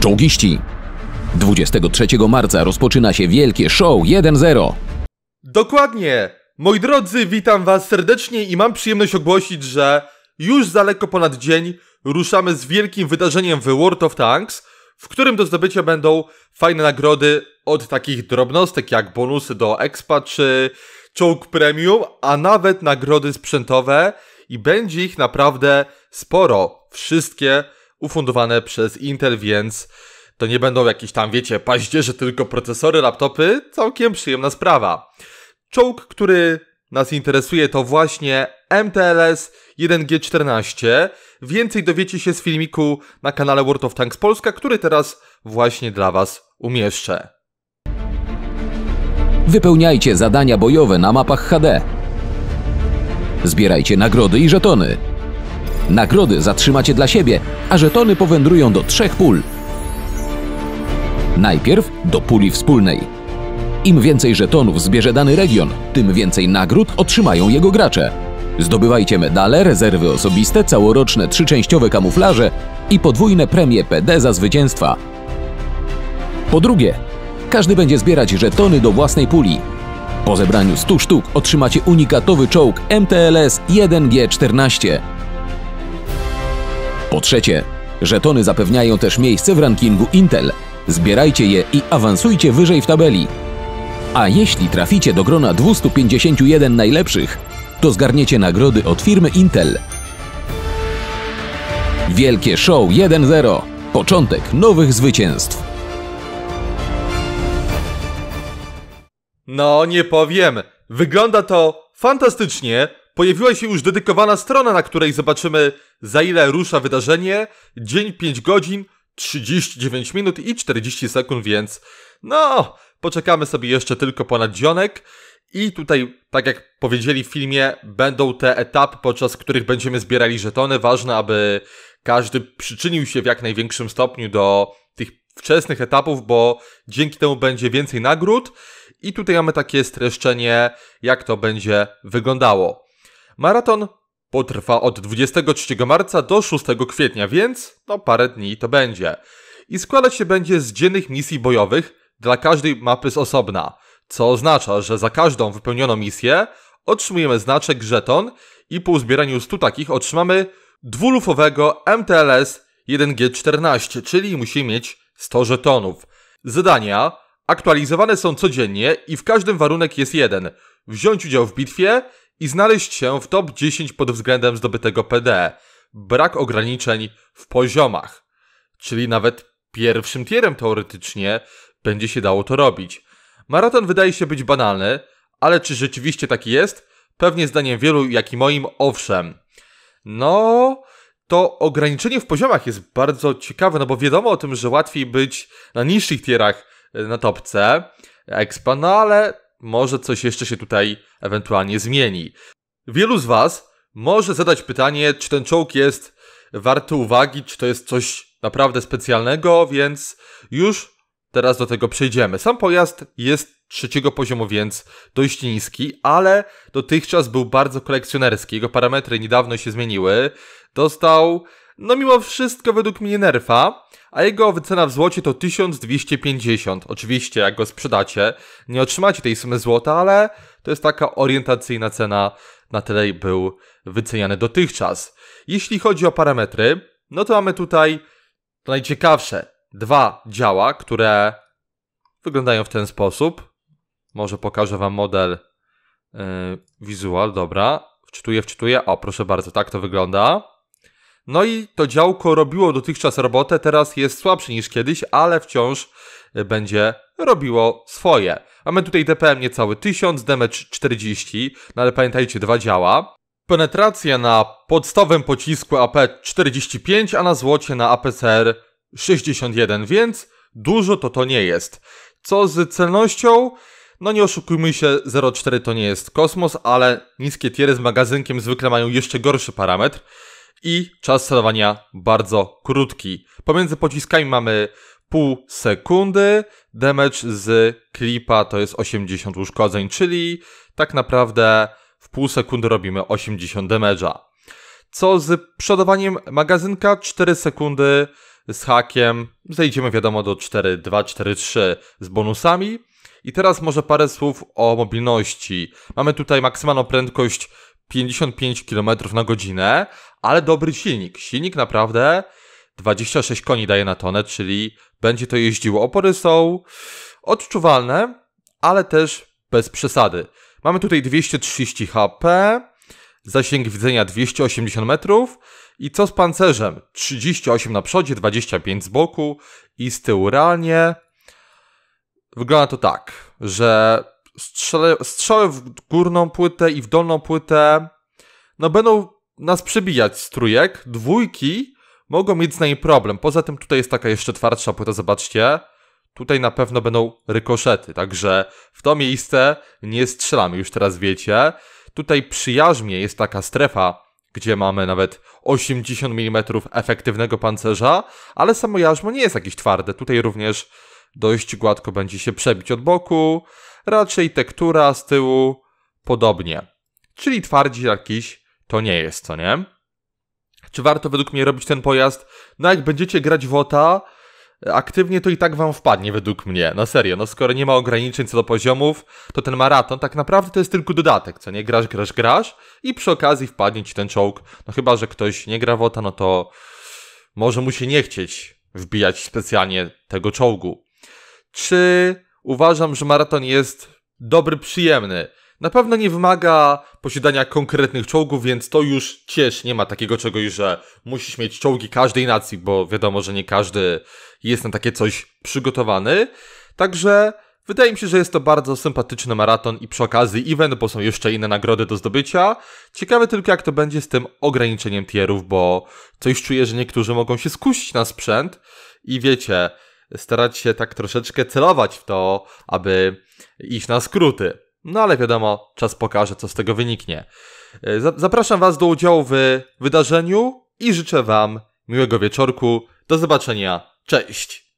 Czołgiści. 23 marca rozpoczyna się wielkie show 1-0. Dokładnie! Moi drodzy, witam was serdecznie i mam przyjemność ogłosić, że już za lekko ponad dzień ruszamy z wielkim wydarzeniem w World of Tanks, w którym do zdobycia będą fajne nagrody od takich drobnostek jak bonusy do Expa czy czołg premium, a nawet nagrody sprzętowe i będzie ich naprawdę sporo. Wszystkie ufundowane przez Intel, więc to nie będą jakieś tam, wiecie, paździerze, tylko procesory, laptopy. Całkiem przyjemna sprawa. Czołg, który nas interesuje, to właśnie MTLS 1G14. Więcej dowiecie się z filmiku na kanale World of Tanks Polska, który teraz właśnie dla Was umieszczę. Wypełniajcie zadania bojowe na mapach HD. Zbierajcie nagrody i żetony. Nagrody zatrzymacie dla siebie, a żetony powędrują do trzech pól. Najpierw do puli wspólnej. Im więcej żetonów zbierze dany region, tym więcej nagród otrzymają jego gracze. Zdobywajcie medale, rezerwy osobiste, całoroczne trzyczęściowe kamuflaże i podwójne premie PD za zwycięstwa. Po drugie, każdy będzie zbierać żetony do własnej puli. Po zebraniu 100 sztuk otrzymacie unikatowy czołg MTLS 1G14. Po trzecie, żetony zapewniają też miejsce w rankingu Intel. Zbierajcie je i awansujcie wyżej w tabeli. A jeśli traficie do grona 251 najlepszych, to zgarniecie nagrody od firmy Intel. Wielkie Show 1.0. Początek nowych zwycięstw. No, nie powiem. Wygląda to fantastycznie. Pojawiła się już dedykowana strona, na której zobaczymy za ile rusza wydarzenie. Dzień 5 godzin, 39 minut i 40 sekund, więc no, poczekamy sobie jeszcze tylko ponad dzionek. I tutaj, tak jak powiedzieli w filmie, będą te etapy, podczas których będziemy zbierali żetony. Ważne, aby każdy przyczynił się w jak największym stopniu do tych wczesnych etapów, bo dzięki temu będzie więcej nagród. I tutaj mamy takie streszczenie, jak to będzie wyglądało. Maraton potrwa od 23 marca do 6 kwietnia, więc no parę dni to będzie. I składać się będzie z dziennych misji bojowych dla każdej mapy z osobna, co oznacza, że za każdą wypełnioną misję otrzymujemy znaczek żeton i po uzbieraniu 100 takich otrzymamy dwulufowego MTLS 1G14, czyli musimy mieć 100 żetonów. Zadania aktualizowane są codziennie i w każdym warunek jest jeden. Wziąć udział w bitwie i znaleźć się w top 10 pod względem zdobytego PD. Brak ograniczeń w poziomach. Czyli nawet pierwszym tierem teoretycznie będzie się dało to robić. Maraton wydaje się być banalny, ale czy rzeczywiście taki jest? Pewnie zdaniem wielu, jak i moim, owszem. No, to ograniczenie w poziomach jest bardzo ciekawe, no bo wiadomo o tym, że łatwiej być na niższych tierach y, na topce, expa, no ale może coś jeszcze się tutaj ewentualnie zmieni. Wielu z Was może zadać pytanie, czy ten czołg jest warty uwagi, czy to jest coś naprawdę specjalnego, więc już teraz do tego przejdziemy. Sam pojazd jest trzeciego poziomu, więc dość niski, ale dotychczas był bardzo kolekcjonerski. Jego parametry niedawno się zmieniły. Dostał no mimo wszystko według mnie nerfa, a jego wycena w złocie to 1250. Oczywiście, jak go sprzedacie, nie otrzymacie tej sumy złota, ale to jest taka orientacyjna cena, na tyle był wyceniany dotychczas. Jeśli chodzi o parametry, no to mamy tutaj to najciekawsze dwa działa, które wyglądają w ten sposób. Może pokażę Wam model yy, wizual, dobra. Wczytuję, wczytuję. O, proszę bardzo, tak to wygląda. No i to działko robiło dotychczas robotę, teraz jest słabsze niż kiedyś, ale wciąż e, będzie robiło swoje. Mamy tutaj DPM niecały 1000, damage 40, no ale pamiętajcie, dwa działa. Penetracja na podstawowym pocisku AP 45, a na złocie na APCR 61, więc dużo to to nie jest. Co z celnością? No nie oszukujmy się, 0,4 to nie jest kosmos, ale niskie tiery z magazynkiem zwykle mają jeszcze gorszy parametr i czas sterowania bardzo krótki. Pomiędzy pociskami mamy pół sekundy, damage z klipa to jest 80 uszkodzeń, czyli tak naprawdę w pół sekundy robimy 80 damage'a. Co z przodowaniem magazynka 4 sekundy z hakiem, zejdziemy wiadomo do 4, 2, 4, 3 z bonusami. I teraz może parę słów o mobilności. Mamy tutaj maksymalną prędkość 55 km na godzinę, ale dobry silnik. Silnik naprawdę 26 koni daje na tonę, czyli będzie to jeździło. Opory są odczuwalne, ale też bez przesady. Mamy tutaj 230 HP, zasięg widzenia 280 metrów i co z pancerzem? 38 na przodzie, 25 z boku i z tyłu realnie. Wygląda to tak, że strzele, strzały w górną płytę i w dolną płytę, no będą nas przebijać z trójek. Dwójki mogą mieć z nami problem. Poza tym tutaj jest taka jeszcze twardsza płyta, zobaczcie. Tutaj na pewno będą rykoszety, także w to miejsce nie strzelamy, już teraz wiecie. Tutaj przyjaźnie jest taka strefa, gdzie mamy nawet 80 mm efektywnego pancerza, ale samo jarzmo nie jest jakieś twarde. Tutaj również dość gładko będzie się przebić od boku, raczej tektura z tyłu podobnie. Czyli twardzi jakiś to nie jest, co nie? Czy warto według mnie robić ten pojazd? No jak będziecie grać WOTA aktywnie, to i tak wam wpadnie według mnie. No serio, no skoro nie ma ograniczeń co do poziomów, to ten maraton tak naprawdę to jest tylko dodatek, co nie? Grasz, grasz, grasz i przy okazji wpadnie ci ten czołg. No chyba, że ktoś nie gra WOTA, no to może mu się nie chcieć wbijać specjalnie tego czołgu. Czy uważam, że maraton jest dobry, przyjemny. Na pewno nie wymaga posiadania konkretnych czołgów, więc to już cieszy. Nie ma takiego czegoś, że musisz mieć czołgi każdej nacji, bo wiadomo, że nie każdy jest na takie coś przygotowany. Także wydaje mi się, że jest to bardzo sympatyczny maraton i przy okazji event, bo są jeszcze inne nagrody do zdobycia. Ciekawe tylko jak to będzie z tym ograniczeniem tierów, bo coś czuję, że niektórzy mogą się skusić na sprzęt i wiecie, starać się tak troszeczkę celować w to, aby iść na skróty. No ale wiadomo, czas pokaże, co z tego wyniknie. E, zapraszam Was do udziału w wydarzeniu i życzę Wam miłego wieczorku. Do zobaczenia. Cześć!